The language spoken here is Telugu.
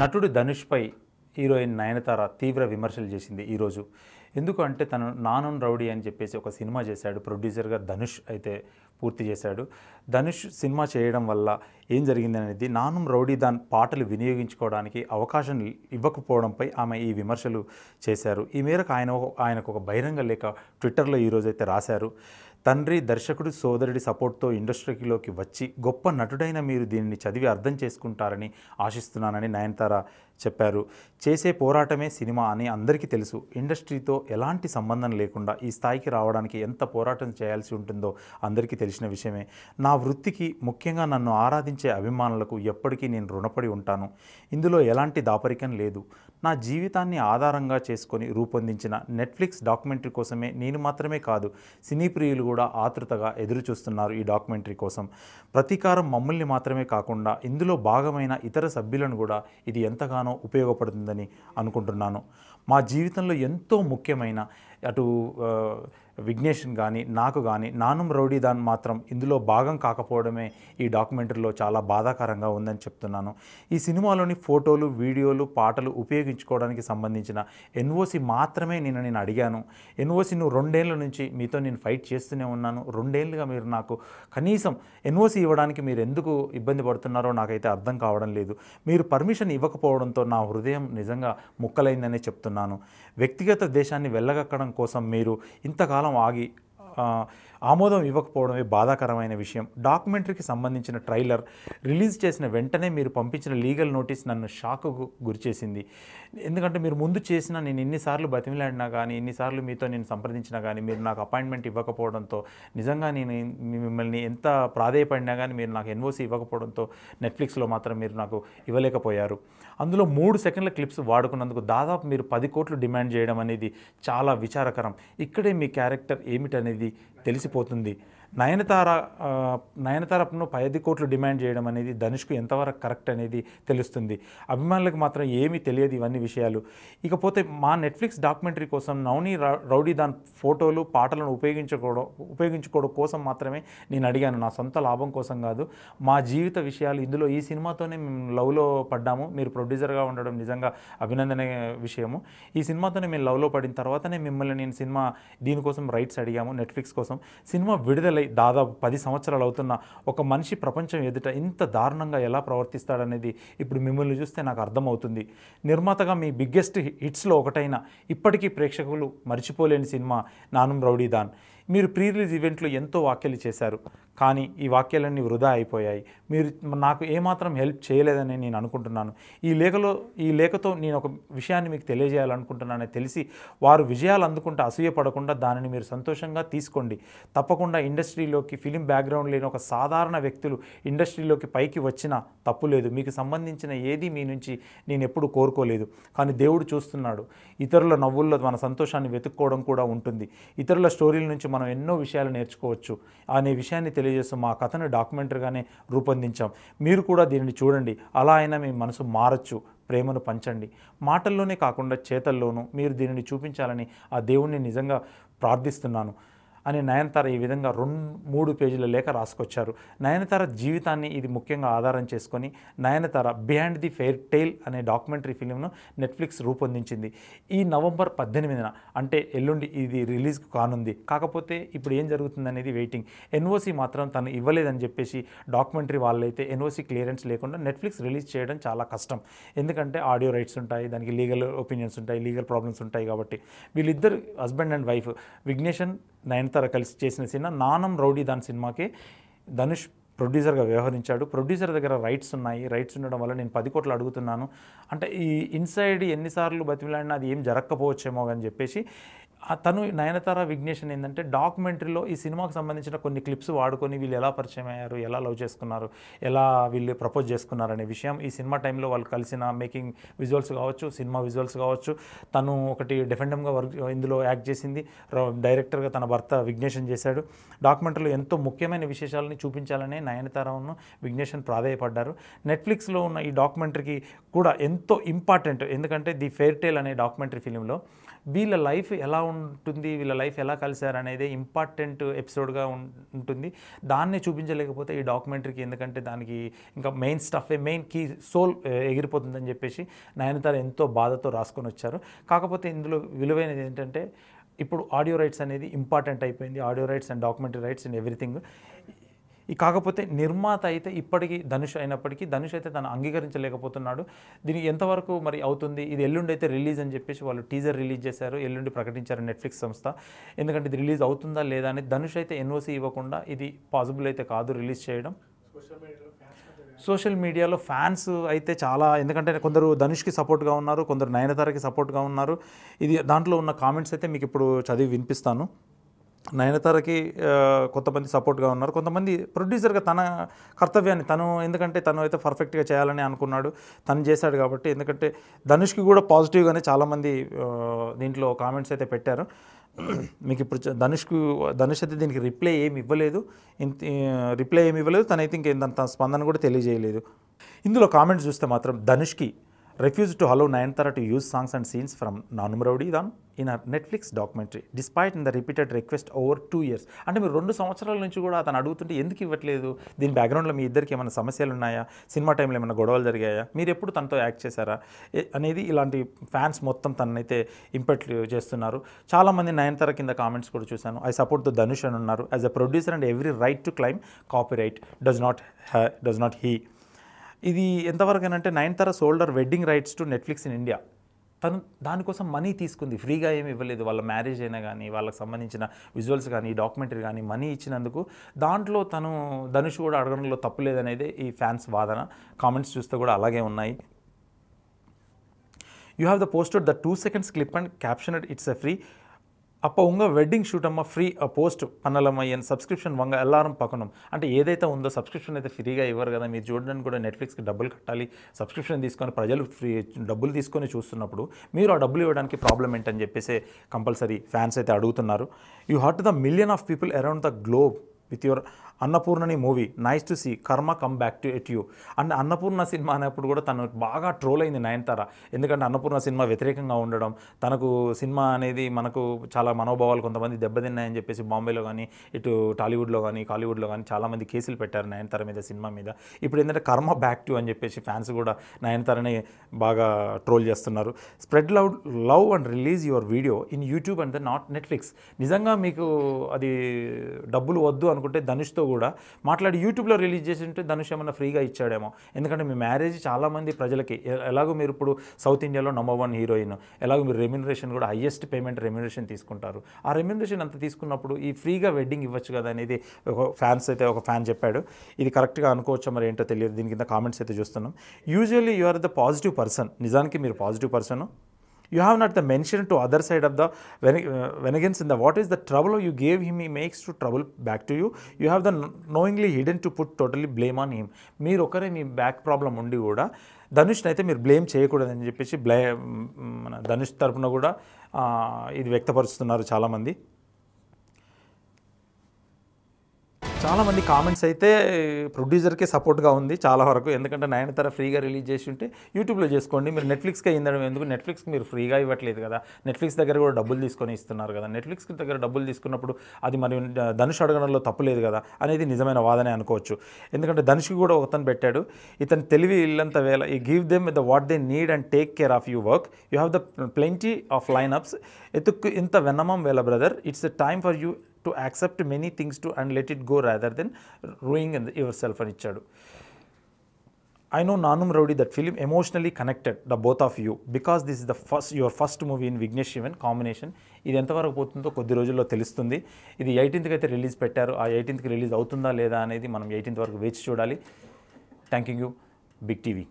నటుడు ధనుష్పై హీరోయిన్ నయనతార తీవ్ర విమర్శలు చేసింది ఈరోజు ఎందుకు అంటే తను నానన్ రౌడీ అని చెప్పేసి ఒక సినిమా చేశాడు ప్రొడ్యూసర్గా ధనుష్ అయితే పూర్తి చేశాడు ధనుష్ సినిమా చేయడం వల్ల ఏం జరిగింది అనేది నానం రౌడీ దాని పాటలు వినియోగించుకోవడానికి అవకాశం ఇవ్వకపోవడంపై ఆమె ఈ విమర్శలు చేశారు ఈ మేరకు ఆయన ఆయనకు ఒక బహిరంగ లేఖ ట్విట్టర్లో అయితే రాశారు తండ్రి దర్శకుడు సోదరుడి సపోర్ట్తో ఇండస్ట్రీలోకి వచ్చి గొప్ప నటుడైన మీరు దీనిని చదివి అర్థం చేసుకుంటారని ఆశిస్తున్నానని నయనతార చెప్పారు చేసే పోరాటమే సినిమా అని అందరికీ తెలుసు ఇండస్ట్రీతో ఎలాంటి సంబంధం లేకుండా ఈ స్థాయికి రావడానికి ఎంత పోరాటం చేయాల్సి ఉంటుందో అందరికీ తెలిసిన విషయమే నా వృత్తికి ముఖ్యంగా నన్ను ఆరాధించే అభిమానులకు ఎప్పటికీ నేను రుణపడి ఉంటాను ఇందులో ఎలాంటి దాపరికం లేదు నా జీవితాన్ని ఆధారంగా చేసుకొని రూపొందించిన నెట్ఫ్లిక్స్ డాక్యుమెంటరీ కోసమే నేను మాత్రమే కాదు సినీ ప్రియులు కూడా ఆతృతగా ఎదురుచూస్తున్నారు ఈ డాక్యుమెంటరీ కోసం ప్రతీకారం మమ్మల్ని మాత్రమే కాకుండా ఇందులో భాగమైన ఇతర సభ్యులను కూడా ఇది ఎంతగానో ఉపయోగపడుతుందని అనుకుంటున్నాను మా జీవితంలో ఎంతో ముఖ్యమైన అటు విఘ్నేషన్ కానీ నాకు కానీ నానం రౌడీ దాన్ మాత్రం ఇందులో భాగం కాకపోవడమే ఈ డాక్యుమెంటరీలో చాలా బాధాకరంగా ఉందని చెప్తున్నాను ఈ సినిమాలోని ఫోటోలు వీడియోలు పాటలు ఉపయోగించుకోవడానికి సంబంధించిన ఎన్ఓసి మాత్రమే నేను నేను అడిగాను ఎన్ఓసి నువ్వు రెండేళ్ల నుంచి మీతో నేను ఫైట్ చేస్తూనే ఉన్నాను రెండేళ్లుగా మీరు నాకు కనీసం ఎన్ఓసి ఇవ్వడానికి మీరు ఎందుకు ఇబ్బంది పడుతున్నారో నాకైతే అర్థం కావడం లేదు మీరు పర్మిషన్ ఇవ్వకపోవడంతో నా హృదయం నిజంగా ముక్కలైందనే చెప్తున్నాను వ్యక్తిగత దేశాన్ని వెళ్ళగక్కడం కోసం మీరు ఇంతకాలం ఆగి ఆమోదం ఇవ్వకపోవడమే బాధాకరమైన విషయం డాక్యుమెంటరీకి సంబంధించిన ట్రైలర్ రిలీజ్ చేసిన వెంటనే మీరు పంపించిన లీగల్ నోటీస్ నన్ను షాక్కు గురిచేసింది ఎందుకంటే మీరు ముందు చేసిన నేను ఎన్నిసార్లు బతిమిలాడినా కానీ ఎన్నిసార్లు మీతో నేను సంప్రదించినా కానీ మీరు నాకు అపాయింట్మెంట్ ఇవ్వకపోవడంతో నిజంగా నేను మిమ్మల్ని ఎంత ప్రాధాయపడినా కానీ మీరు నాకు ఎన్ఓసి ఇవ్వకపోవడంతో నెట్ఫ్లిక్స్లో మాత్రం మీరు నాకు ఇవ్వలేకపోయారు అందులో మూడు సెకండ్ల క్లిప్స్ వాడుకున్నందుకు దాదాపు మీరు పది కోట్లు డిమాండ్ చేయడం అనేది చాలా విచారకరం ఇక్కడే మీ క్యారెక్టర్ ఏమిటనేది తెలిసిపోతుంది నయనతార పై ఐదు కోట్లు డిమాండ్ చేయడం అనేది ధనుష్కు ఎంతవరకు కరెక్ట్ అనేది తెలుస్తుంది అభిమానులకు మాత్రం ఏమీ తెలియదు ఇవన్నీ విషయాలు ఇకపోతే మా నెట్ఫ్లిక్స్ డాక్యుమెంటరీ కోసం నవనీ రౌడీ దాని ఫోటోలు పాటలను ఉపయోగించుకోవడం ఉపయోగించుకోవడం కోసం మాత్రమే నేను అడిగాను నా సొంత లాభం కోసం కాదు మా జీవిత విషయాలు ఇందులో ఈ సినిమాతోనే మేము లవ్లో పడ్డాము మీరు ప్రొడ్యూసర్గా ఉండడం నిజంగా అభినందన విషయము ఈ సినిమాతోనే మేము లవ్లో పడిన తర్వాతనే మిమ్మల్ని నేను సినిమా దీనికోసం రైట్స్ అడిగాము నెట్ఫ్లిక్స్ కోసం సినిమా విడుదల విడుదలై దాదాపు పది సంవత్సరాలు అవుతున్న ఒక మనిషి ప్రపంచం ఎదుట ఇంత దారుణంగా ఎలా ప్రవర్తిస్తాడనేది ఇప్పుడు మిమ్మల్ని చూస్తే నాకు అర్థమవుతుంది నిర్మాతగా మీ బిగ్గెస్ట్ హిట్స్లో ఒకటైన ఇప్పటికీ ప్రేక్షకులు మర్చిపోలేని సినిమా నానం రౌడీదాన్ మీరు ప్రీ రిలీజ్ ఈవెంట్లో ఎంతో వ్యాఖ్యలు చేశారు కానీ ఈ వాక్యాలన్నీ వృధా అయిపోయాయి మీరు నాకు ఏమాత్రం హెల్ప్ చేయలేదని నేను అనుకుంటున్నాను ఈ లేఖలో ఈ లేఖతో నేను ఒక విషయాన్ని మీకు తెలియజేయాలనుకుంటున్నానని తెలిసి వారు విజయాలు అందుకుంటే అసూయపడకుండా దానిని మీరు సంతోషంగా తీసుకోండి తప్పకుండా ఇండస్ట్రీలోకి ఫిలిం బ్యాక్గ్రౌండ్ లేని ఒక సాధారణ వ్యక్తులు ఇండస్ట్రీలోకి పైకి వచ్చినా తప్పు లేదు మీకు సంబంధించిన ఏది మీ నుంచి నేను ఎప్పుడు కోరుకోలేదు కానీ దేవుడు చూస్తున్నాడు ఇతరుల నవ్వుల్లో మన సంతోషాన్ని వెతుక్కోవడం కూడా ఉంటుంది ఇతరుల స్టోరీల నుంచి మనం ఎన్నో విషయాలు నేర్చుకోవచ్చు అనే విషయాన్ని తెలియ తెలియజేస్తూ మా కథను డాక్యుమెంటరీగానే రూపొందించాం మీరు కూడా దీనిని చూడండి అలా అయినా మీ మనసు మారచ్చు ప్రేమను పంచండి మాటల్లోనే కాకుండా చేతల్లోనూ మీరు దీనిని చూపించాలని ఆ దేవుణ్ణి నిజంగా ప్రార్థిస్తున్నాను అని నయనతార ఈ విధంగా రెండు మూడు పేజీల లేఖ రాసుకొచ్చారు నయనతార జీవితాన్ని ఇది ముఖ్యంగా ఆధారం చేసుకొని Nayanthara beyond the fairy tale అనే డాక్యుమెంటరీ ఫిలింను నెట్ఫ్లిక్స్ రూపొందించింది ఈ నవంబర్ పద్దెనిమిదిన అంటే ఎల్లుండి ఇది రిలీజ్ కానుంది కాకపోతే ఇప్పుడు ఏం జరుగుతుంది అనేది వెయిటింగ్ ఎన్ఓసి మాత్రం తను ఇవ్వలేదని చెప్పేసి డాక్యుమెంటరీ వాళ్ళైతే ఎన్ఓసి క్లియరెన్స్ లేకుండా నెట్ఫ్లిక్స్ రిలీజ్ చేయడం చాలా కష్టం ఎందుకంటే ఆడియో రైట్స్ ఉంటాయి దానికి లీగల్ ఒపీనియన్స్ ఉంటాయి లీగల్ ప్రాబ్లమ్స్ ఉంటాయి కాబట్టి వీళ్ళిద్దరు హస్బెండ్ అండ్ వైఫ్ విఘ్నేషన్ నయనతార కలిసి చేసిన సినిమా నానం రౌడీ దాని సినిమాకి ధనుష్ ప్రొడ్యూసర్గా వ్యవహరించాడు ప్రొడ్యూసర్ దగ్గర రైట్స్ ఉన్నాయి రైట్స్ ఉండడం వల్ల నేను పది కోట్లు అడుగుతున్నాను అంటే ఈ ఇన్సైడ్ ఎన్నిసార్లు బతిమిలాడినా అది ఏం జరగకపోవచ్చేమో అని చెప్పేసి తను నయనతార విఘ్నేషన్ ఏంటంటే డాక్యుమెంటరీలో ఈ సినిమాకు సంబంధించిన కొన్ని క్లిప్స్ వాడుకొని వీళ్ళు ఎలా పరిచయం అయ్యారు ఎలా లవ్ చేసుకున్నారు ఎలా వీళ్ళు ప్రపోజ్ చేసుకున్నారు అనే విషయం ఈ సినిమా టైంలో వాళ్ళు కలిసిన మేకింగ్ విజువల్స్ కావచ్చు సినిమా విజువల్స్ కావచ్చు తను ఒకటి డిఫెండమ్గా వర్క్ ఇందులో యాక్ట్ చేసింది డైరెక్టర్గా తన భర్త విఘ్నేషన్ చేశాడు డాక్యుమెంటరీలో ఎంతో ముఖ్యమైన విశేషాలని చూపించాలని నయనతారను విఘ్నేషన్ ప్రాధాయపడ్డారు నెట్ఫ్లిక్స్లో ఉన్న ఈ డాక్యుమెంటరీకి కూడా ఎంతో ఇంపార్టెంట్ ఎందుకంటే ది ఫెయిర్ టేల్ అనే డాక్యుమెంటరీ ఫిలింలో వీళ్ళ లైఫ్ ఎలా ఉంటుంది వీళ్ళ లైఫ్ ఎలా కలిశారు అనేది ఇంపార్టెంట్ ఎపిసోడ్గా ఉంటుంది దాన్ని చూపించలేకపోతే ఈ డాక్యుమెంటరీకి ఎందుకంటే దానికి ఇంకా main stuff main key soul ఎగిరిపోతుందని చెప్పేసి నయనతార ఎంతో బాధతో రాసుకొని వచ్చారు కాకపోతే ఇందులో విలువైనది ఏంటంటే ఇప్పుడు ఆడియో రైట్స్ అనేది ఇంపార్టెంట్ అయిపోయింది audio rights and documentary rights and everything ఈ కాకపోతే నిర్మాత అయితే ఇప్పటికీ ధనుష్ అయినప్పటికీ ధనుష్ అయితే తను అంగీకరించలేకపోతున్నాడు దీనికి ఎంతవరకు మరి అవుతుంది ఇది ఎల్లుండి అయితే రిలీజ్ అని చెప్పేసి వాళ్ళు టీజర్ రిలీజ్ చేశారు ఎల్లుండి ప్రకటించారు నెట్ఫ్లిక్స్ సంస్థ ఎందుకంటే ఇది రిలీజ్ అవుతుందా లేదా అని ధనుష్ అయితే ఎన్ఓసీ ఇవ్వకుండా ఇది పాసిబుల్ అయితే కాదు రిలీజ్ చేయడం సోషల్ మీడియాలో ఫ్యాన్స్ అయితే చాలా ఎందుకంటే కొందరు ధనుష్కి సపోర్ట్గా ఉన్నారు కొందరు నయనతారకి సపోర్ట్గా ఉన్నారు ఇది దాంట్లో ఉన్న కామెంట్స్ అయితే మీకు ఇప్పుడు చదివి వినిపిస్తాను నయనతారకి కొంతమంది సపోర్ట్గా ఉన్నారు కొంతమంది ప్రొడ్యూసర్గా తన కర్తవ్యాన్ని తను ఎందుకంటే తను అయితే పర్ఫెక్ట్గా చేయాలని అనుకున్నాడు తను చేశాడు కాబట్టి ఎందుకంటే ధనుష్కి కూడా పాజిటివ్గానే చాలామంది దీంట్లో కామెంట్స్ అయితే పెట్టారు మీకు ఇప్పుడు ధనుష్కు ధనుష్ అయితే దీనికి రిప్లై ఏమి ఇవ్వలేదు ఇంత రిప్లై ఏమి ఇవ్వలేదు తనైతే ఇంకేం తన స్పందన కూడా తెలియజేయలేదు ఇందులో కామెంట్స్ చూస్తే మాత్రం ధనుష్కి refuse to allow Nayantara to use songs and scenes from Nanum Dhaan in her Netflix documentary despite in the repeated request over two years అంటే మీరు రెండు సంవత్సరాల నుంచి కూడా అతను అడుగుతుంటే ఎందుకు ఇవ్వట్లేదు దీని బ్యాక్గ్రౌండ్లో మీ ఇద్దరికి ఏమైనా సమస్యలు ఉన్నాయా సినిమా టైంలో ఏమైనా గొడవలు జరిగాయా మీరు ఎప్పుడు తనతో యాక్ట్ చేశారా అనేది ఇలాంటి ఫ్యాన్స్ మొత్తం తననైతే ఇంపెక్ట్ చేస్తున్నారు చాలామంది నయనతర కింద కామెంట్స్ కూడా చూశాను ఐ సపోర్ట్ ద ధనుష్ అని ఉన్నారు as a producer and every right to claim copyright does not does not he ఇది ఎంతవరకు అంటే తర sold her wedding rights to Netflix in India తను దానికోసం మనీ తీసుకుంది ఫ్రీగా ఏమి ఇవ్వలేదు వాళ్ళ మ్యారేజ్ అయినా కానీ వాళ్ళకి సంబంధించిన విజువల్స్ కానీ డాక్యుమెంటరీ కానీ మనీ ఇచ్చినందుకు దాంట్లో తను ధనుష్ కూడా అడగడంలో తప్పులేదనేది ఈ ఫ్యాన్స్ వాదన కామెంట్స్ చూస్తే కూడా అలాగే ఉన్నాయి you have the poster the two seconds clip and caption it's a free அப்போ உங்கள் வெட்டிங் ஷூட் அம்மா ஃப்ரீ పోస్ట్ పన్నలమ్మ అని సబ్స్క్రిప్షన్ వంగ ఎల్లారం పక్కనం అంటే ఏదైతే ఉందో సబ్స్క్రిప్షన్ అయితే ఫ్రీగా ఇవ్వరు కదా మీరు చూడడానికి కూడా నెట్ఫ్లిక్స్కి డబ్బులు కట్టాలి సబ్స్క్రిప్షన్ తీసుకొని ప్రజలు ఫ్రీ డబ్బులు తీసుకొని చూస్తున్నప్పుడు మీరు ఆ డబ్బులు ఇవ్వడానికి ప్రాబ్లం ఏంటని చెప్పేసి కంపల్సరీ ఫ్యాన్స్ అయితే అడుగుతున్నారు you hurt the million of people around the globe with your అన్నపూర్ణని movie nice to see karma come back to at you and Annapoorna cinema అనేప్పుడు కూడా తను బాగా ట్రోల్ అయింది నయనతార ఎందుకంటే అన్నపూర్ణ సినిమా వ్యతిరేకంగా ఉండడం తనకు సినిమా అనేది మనకు చాలా మనోభావాలు కొంతమంది దెబ్బతిన్నాయని చెప్పేసి బాంబేలో కానీ ఇటు టాలీవుడ్లో కానీ కాలీవుడ్లో కానీ చాలామంది కేసులు పెట్టారు నయనతార మీద సినిమా మీద ఇప్పుడు ఏంటంటే కర్మ బ్యాక్ టు అని చెప్పేసి ఫ్యాన్స్ కూడా నయనతారని బాగా ట్రోల్ చేస్తున్నారు spread love love and release your video in YouTube and not Netflix నిజంగా మీకు అది డబ్బులు వద్దు అనుకుంటే ధనుష్తో కూడా మాట్లాడి యూట్యూబ్లో రిలీజ్ చేసి ఉంటే ధనుష్ ఏమన్నా ఫ్రీగా ఇచ్చాడేమో ఎందుకంటే మీ మ్యారేజ్ చాలామంది ప్రజలకి ఎలాగో మీరు ఇప్పుడు సౌత్ ఇండియాలో నంబర్ వన్ హీరోయిన్ ఎలాగో మీరు రెమ్యునరేషన్ కూడా హయ్యెస్ట్ పేమెంట్ రెమ్యునరేషన్ తీసుకుంటారు ఆ రెమ్యునరేషన్ అంత తీసుకున్నప్పుడు ఈ ఫ్రీగా వెడ్డింగ్ ఇవ్వచ్చు కదా అనేది ఒక ఫ్యాన్స్ అయితే ఒక ఫ్యాన్ చెప్పాడు ఇది కరెక్ట్గా అనుకోవచ్చు మరి ఏంటో తెలియదు దీని కింద కామెంట్స్ అయితే చూస్తున్నాం usually you are the positive person నిజానికి మీరు positive person you have not the mention to other side of the వెన vengeance in the what is the trouble you gave him he makes to trouble back to you you have the knowingly hidden to put totally blame on him మీరు ఒకరే మీ బ్యాక్ ప్రాబ్లం ఉండి కూడా ధనుష్ని అయితే మీరు బ్లేమ్ చేయకూడదని చెప్పేసి బ్లే మన ధనుష్ తరఫున కూడా ఇది వ్యక్తపరుస్తున్నారు చాలామంది చాలామంది కామెంట్స్ అయితే ప్రొడ్యూసర్కే సపోర్ట్గా ఉంది చాలా వరకు ఎందుకంటే నయనతార ఫ్రీగా రిలీజ్ చేసి ఉంటే యూట్యూబ్లో చేసుకోండి మీరు నెట్ఫ్లిక్స్కి అయిందడం ఎందుకు నెట్ఫ్లిక్స్కి మీరు ఫ్రీగా ఇవ్వట్లేదు కదా నెట్ఫ్లిక్స్ దగ్గర కూడా డబ్బులు తీసుకొని ఇస్తున్నారు కదా నెట్ఫ్లిక్స్ దగ్గర డబ్బులు తీసుకున్నప్పుడు అది మరి ధనుష్ అడగడంలో తప్పులేదు కదా అనేది నిజమైన వాదనే అనుకోవచ్చు ఎందుకంటే ధనుష్ కూడా ఒకతను పెట్టాడు ఇతను తెలివి ఇల్లంత వేళ ఈ give them the what they need and take care of you work you have the plenty of ups ఎత్తుక్కు ఇంత వెన్నమం వేళ brother it's the time for you to accept many things too and let it go rather than ruing and yourself అని ఇచ్చాడు I know Naanum Rowdy that film emotionally connected the both of you because this is the first your first movie in Vignesh Shivan combination ఇది ఎంతవరకు పోతుందో కొద్ది రోజుల్లో తెలుస్తుంది ఇది ఎయిటీన్త్కి అయితే రిలీజ్ పెట్టారు ఆ ఎయిటీన్త్కి రిలీజ్ అవుతుందా లేదా అనేది మనం ఎయిటీన్త్ వరకు వేచి చూడాలి థ్యాంక్ యూ బిగ్ టీవీ